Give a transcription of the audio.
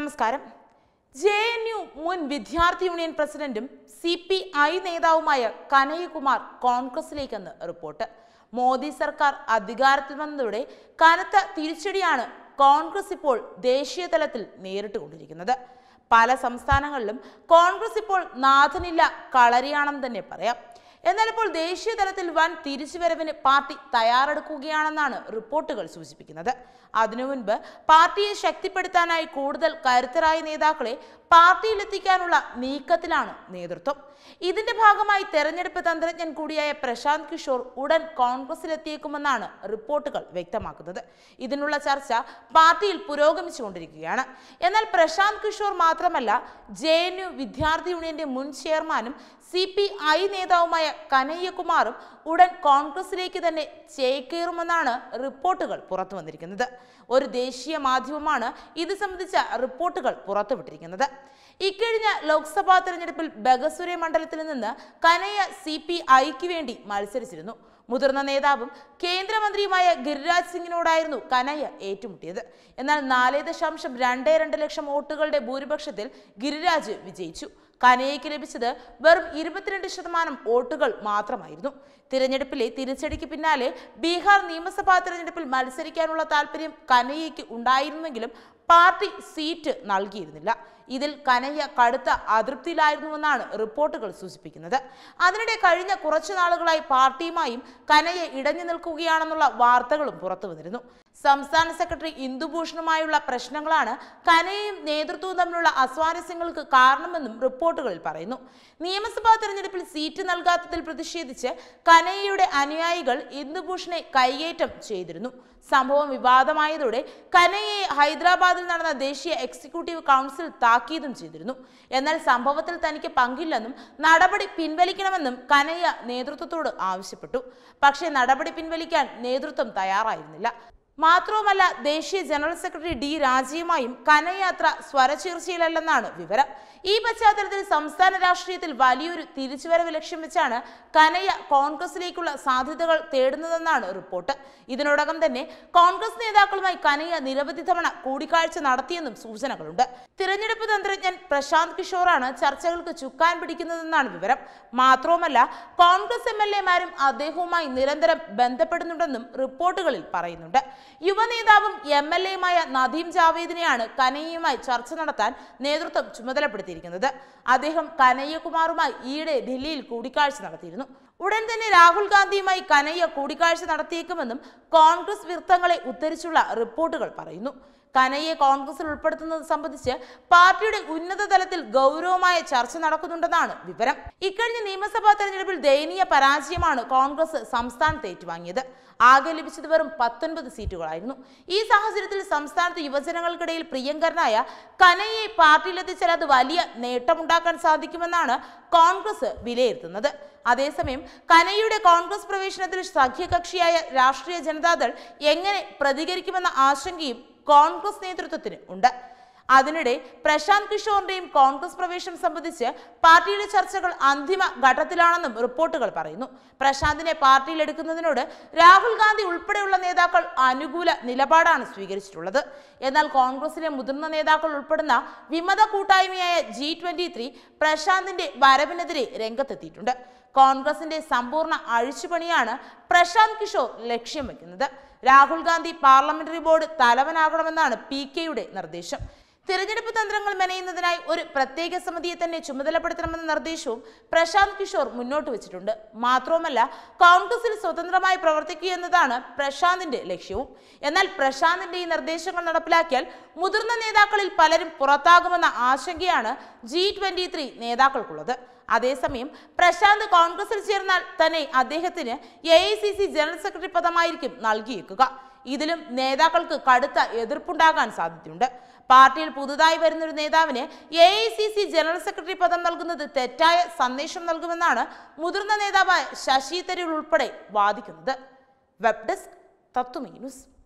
നമസ്കാരം J N U മുൻ വിദ്യാർത്ഥി യൂണിയൻ പ്രസിഡന്റും സി പി ഐ നേതാവുമായ കനയ്യകുമാർ കോൺഗ്രസിലേക്കെന്ന് റിപ്പോർട്ട് മോദി സർക്കാർ അധികാരത്തിൽ വന്നതോടെ കനത്ത തിരിച്ചടിയാണ് കോൺഗ്രസ് ഇപ്പോൾ ദേശീയ തലത്തിൽ നേരിട്ടുകൊണ്ടിരിക്കുന്നത് പല സംസ്ഥാനങ്ങളിലും കോൺഗ്രസ് ഇപ്പോൾ നാഥനില്ല കളരിയാണെന്ന് തന്നെ പറയാം എന്നാൽ ഇപ്പോൾ ദേശീയ തലത്തിൽ വൻ തിരിച്ചുവരവിന് പാർട്ടി തയ്യാറെടുക്കുകയാണെന്നാണ് റിപ്പോർട്ടുകൾ സൂചിപ്പിക്കുന്നത് അതിനു മുൻപ് പാർട്ടിയെ ശക്തിപ്പെടുത്താനായി കൂടുതൽ കരുത്തരായ നേതാക്കളെ പാർട്ടിയിലെത്തിക്കാനുള്ള നീക്കത്തിലാണ് നേതൃത്വം ഇതിന്റെ ഭാഗമായി തെരഞ്ഞെടുപ്പ് തന്ത്രജ്ഞൻ കൂടിയായ പ്രശാന്ത് കിഷോർ ഉടൻ കോൺഗ്രസിലെത്തിയേക്കുമെന്നാണ് റിപ്പോർട്ടുകൾ വ്യക്തമാക്കുന്നത് ഇതിനുള്ള ചർച്ച പാർട്ടിയിൽ പുരോഗമിച്ചുകൊണ്ടിരിക്കുകയാണ് എന്നാൽ പ്രശാന്ത് കിഷോർ മാത്രമല്ല ജെ വിദ്യാർത്ഥി യൂണിയന്റെ മുൻ ചെയർമാനും സി നേതാവുമായ കനയ്യകുമാറും ഉടൻ കോൺഗ്രസിലേക്ക് തന്നെ ചേക്കേറുമെന്നാണ് റിപ്പോർട്ടുകൾ പുറത്തു വന്നിരിക്കുന്നത് ഒരു ദേശീയ മാധ്യമമാണ് ഇത് സംബന്ധിച്ച റിപ്പോർട്ടുകൾ പുറത്തുവിട്ടിരിക്കുന്നത് ഇക്കഴിഞ്ഞ ലോക്സഭാ തെരഞ്ഞെടുപ്പിൽ ബഗസുരെ മണ്ഡലത്തിൽ നിന്ന് കനയ്യ സി പി ഐക്ക് വേണ്ടി മത്സരിച്ചിരുന്നു മുതിർന്ന നേതാവും കേന്ദ്രമന്ത്രിയുമായ ഗിരിരാജ് സിംഗിനോടായിരുന്നു കനയ്യ ഏറ്റുമുട്ടിയത് എന്നാൽ നാല് ദശാംശം രണ്ട് രണ്ട് ലക്ഷം വോട്ടുകളുടെ ഭൂരിപക്ഷത്തിൽ ഗിരിരാജ് വിജയിച്ചു കനയ്യയ്ക്ക് ലഭിച്ചത് വെറും ഇരുപത്തിരണ്ട് ശതമാനം വോട്ടുകൾ മാത്രമായിരുന്നു തിരഞ്ഞെടുപ്പിലെ തിരിച്ചടിക്ക് പിന്നാലെ ബീഹാർ നിയമസഭാ തിരഞ്ഞെടുപ്പിൽ മത്സരിക്കാനുള്ള താല്പര്യം കനയ്യയ്ക്ക് ഉണ്ടായിരുന്നെങ്കിലും പാർട്ടി സീറ്റ് നൽകിയിരുന്നില്ല ഇതിൽ കനയ്യ കടുത്ത അതൃപ്തിയിലായിരുന്നുവെന്നാണ് റിപ്പോർട്ടുകൾ സൂചിപ്പിക്കുന്നത് അതിനിടെ കഴിഞ്ഞ കുറച്ചു നാളുകളായി പാർട്ടിയുമായും കനയ്യ ഇടഞ്ഞു നിൽക്കുകയാണെന്നുള്ള വാർത്തകളും പുറത്തു വന്നിരുന്നു സംസ്ഥാന സെക്രട്ടറി ഇന്ദുഭൂഷണുമായുള്ള പ്രശ്നങ്ങളാണ് കനയും നേതൃത്വവും തമ്മിലുള്ള അസ്വാരസ്യങ്ങൾക്ക് കാരണമെന്നും റിപ്പോർട്ടുകളിൽ പറയുന്നു നിയമസഭാ തെരഞ്ഞെടുപ്പിൽ സീറ്റ് നൽകാത്തതിൽ പ്രതിഷേധിച്ച് കനയ്യയുടെ അനുയായികൾ ഇന്ദുഭൂഷണെ കൈയേറ്റം ചെയ്തിരുന്നു സംഭവം വിവാദമായതോടെ കനയ്യെ ഹൈദരാബാദിൽ നടന്ന ദേശീയ എക്സിക്യൂട്ടീവ് കൗൺസിൽ താക്കീതും ചെയ്തിരുന്നു എന്നാൽ സംഭവത്തിൽ തനിക്ക് പങ്കില്ലെന്നും നടപടി പിൻവലിക്കണമെന്നും കനയ്യ നേതൃത്വത്തോട് ആവശ്യപ്പെട്ടു പക്ഷേ നടപടി പിൻവലിക്കാൻ നേതൃത്വം തയ്യാറായിരുന്നില്ല മാത്രവുമല്ല ദേശീയ ജനറൽ സെക്രട്ടറി ഡി രാജയുമായും കനയാത്ര സ്വരചീർച്ചയിലല്ലെന്നാണ് വിവരം ഈ പശ്ചാത്തലത്തിൽ സംസ്ഥാന രാഷ്ട്രീയത്തിൽ വലിയൊരു തിരിച്ചുവരവ് ലക്ഷ്യം വെച്ചാണ് കനയ കോൺഗ്രസിലേക്കുള്ള സാധ്യതകൾ തേടുന്നതെന്നാണ് റിപ്പോർട്ട് ഇതിനോടകം തന്നെ കോൺഗ്രസ് നേതാക്കളുമായി കനയ നിരവധി തവണ കൂടിക്കാഴ്ച നടത്തിയെന്നും സൂചനകളുണ്ട് തിരഞ്ഞെടുപ്പ് തന്ത്രജ്ഞൻ പ്രശാന്ത് കിഷോറാണ് ചർച്ചകൾക്ക് ചുക്കാൻ പിടിക്കുന്നതെന്നാണ് വിവരം മാത്രവുമല്ല കോൺഗ്രസ് എം എൽ എമാരും അദ്ദേഹവുമായി നിരന്തരം ബന്ധപ്പെടുന്നുണ്ടെന്നും റിപ്പോർട്ടുകളിൽ പറയുന്നുണ്ട് യുവനേതാവും എം എൽ എയുമായ നദീം ജാവേദിനെയാണ് കനയ്യയുമായി ചർച്ച നടത്താൻ നേതൃത്വം ചുമതലപ്പെടുത്തിയിരിക്കുന്നത് അദ്ദേഹം കനയ്യകുമാറുമായി ഈയിടെ ഡൽഹിയിൽ കൂടിക്കാഴ്ച നടത്തിയിരുന്നു ഉടൻ തന്നെ രാഹുൽ ഗാന്ധിയുമായി കനയ്യ കൂടിക്കാഴ്ച നടത്തിയേക്കുമെന്നും കോൺഗ്രസ് വൃത്തങ്ങളെ ഉദ്ധരിച്ചുള്ള റിപ്പോർട്ടുകൾ പറയുന്നു കനയെ കോൺഗ്രസിൽ ഉൾപ്പെടുത്തുന്നത് സംബന്ധിച്ച് പാർട്ടിയുടെ ഉന്നത തലത്തിൽ ഗൗരവമായ ചർച്ച നടക്കുന്നുണ്ടെന്നാണ് വിവരം ഇക്കഴിഞ്ഞ നിയമസഭാ തെരഞ്ഞെടുപ്പിൽ ദയനീയ പരാജയമാണ് കോൺഗ്രസ് സംസ്ഥാനത്ത് ഏറ്റുവാങ്ങിയത് ആകെ ലഭിച്ചത് വെറും പത്തൊൻപത് സീറ്റുകളായിരുന്നു ഈ സാഹചര്യത്തിൽ സംസ്ഥാനത്ത് യുവജനങ്ങൾക്കിടയിൽ പ്രിയങ്കരനായ കനയെ പാർട്ടിയിലെത്തിച്ചാൽ അത് വലിയ നേട്ടമുണ്ടാക്കാൻ സാധിക്കുമെന്നാണ് കോൺഗ്രസ് വിലയിരുത്തുന്നത് അതേസമയം കനയുടെ കോൺഗ്രസ് പ്രവേശനത്തിൽ സഖ്യകക്ഷിയായ രാഷ്ട്രീയ ജനതാദൾ എങ്ങനെ പ്രതികരിക്കുമെന്ന ആശങ്കയും കോൺഗ്രസ് നേതൃത്വത്തിന് ഉണ്ട് അതിനിടെ പ്രശാന്ത് കിഷോറിന്റെയും കോൺഗ്രസ് പ്രവേശം സംബന്ധിച്ച് പാർട്ടിയുടെ ചർച്ചകൾ അന്തിമ ഘട്ടത്തിലാണെന്നും റിപ്പോർട്ടുകൾ പറയുന്നു പ്രശാന്തിനെ പാർട്ടിയിലെടുക്കുന്നതിനോട് എടുക്കുന്നതിനോട് രാഹുൽ ഗാന്ധി ഉൾപ്പെടെയുള്ള നേതാക്കൾ അനുകൂല നിലപാടാണ് സ്വീകരിച്ചിട്ടുള്ളത് എന്നാൽ കോൺഗ്രസിലെ മുതിർന്ന നേതാക്കൾ ഉൾപ്പെടുന്ന വിമത കൂട്ടായ്മയായ ജി ട്വന്റി ത്രീ പ്രശാന്തിന്റെ വരവിനെതിരെ രംഗത്തെത്തിയിട്ടുണ്ട് കോൺഗ്രസിന്റെ സമ്പൂർണ്ണ അഴിച്ചുപണിയാണ് പ്രശാന്ത് കിഷോർ ലക്ഷ്യം വെക്കുന്നത് രാഹുൽ ഗാന്ധി പാർലമെന്ററി ബോർഡ് തലവനാകണമെന്നാണ് പി കെയുടെ നിർദ്ദേശം തിരഞ്ഞെടുപ്പ് തന്ത്രങ്ങൾ മെനയുന്നതിനായി ഒരു പ്രത്യേക സമിതിയെ തന്നെ ചുമതലപ്പെടുത്തണമെന്ന നിർദ്ദേശവും പ്രശാന്ത് കിഷോർ മുന്നോട്ട് വെച്ചിട്ടുണ്ട് മാത്രവുമല്ല കോൺഗ്രസിൽ സ്വതന്ത്രമായി പ്രവർത്തിക്കുക എന്നതാണ് പ്രശാന്തിന്റെ ലക്ഷ്യവും എന്നാൽ പ്രശാന്തിന്റെ ഈ നിർദ്ദേശങ്ങൾ നടപ്പിലാക്കിയാൽ മുതിർന്ന നേതാക്കളിൽ പലരും പുറത്താകുമെന്ന ആശങ്കയാണ് ജി നേതാക്കൾക്കുള്ളത് അതേസമയം പ്രശാന്ത് കോൺഗ്രസിൽ ചേർന്നാൽ തന്നെ അദ്ദേഹത്തിന് എ ജനറൽ സെക്രട്ടറി പദമായിരിക്കും നൽകിയേക്കുക ഇതിലും നേതാക്കൾക്ക് കടുത്ത എതിർപ്പുണ്ടാകാൻ സാധ്യതയുണ്ട് പാർട്ടിയിൽ പുതുതായി വരുന്നൊരു നേതാവിന് A I C C general secretary പദം നൽകുന്നത് തെറ്റായ സന്ദേശം നൽകുമെന്നാണ് മുതിർന്ന നേതാവായ ശശി തരൂർ ഉൾപ്പെടെ വാദിക്കുന്നത് വെബ് ഡെസ്ക് തത്വമേ ന്യൂസ്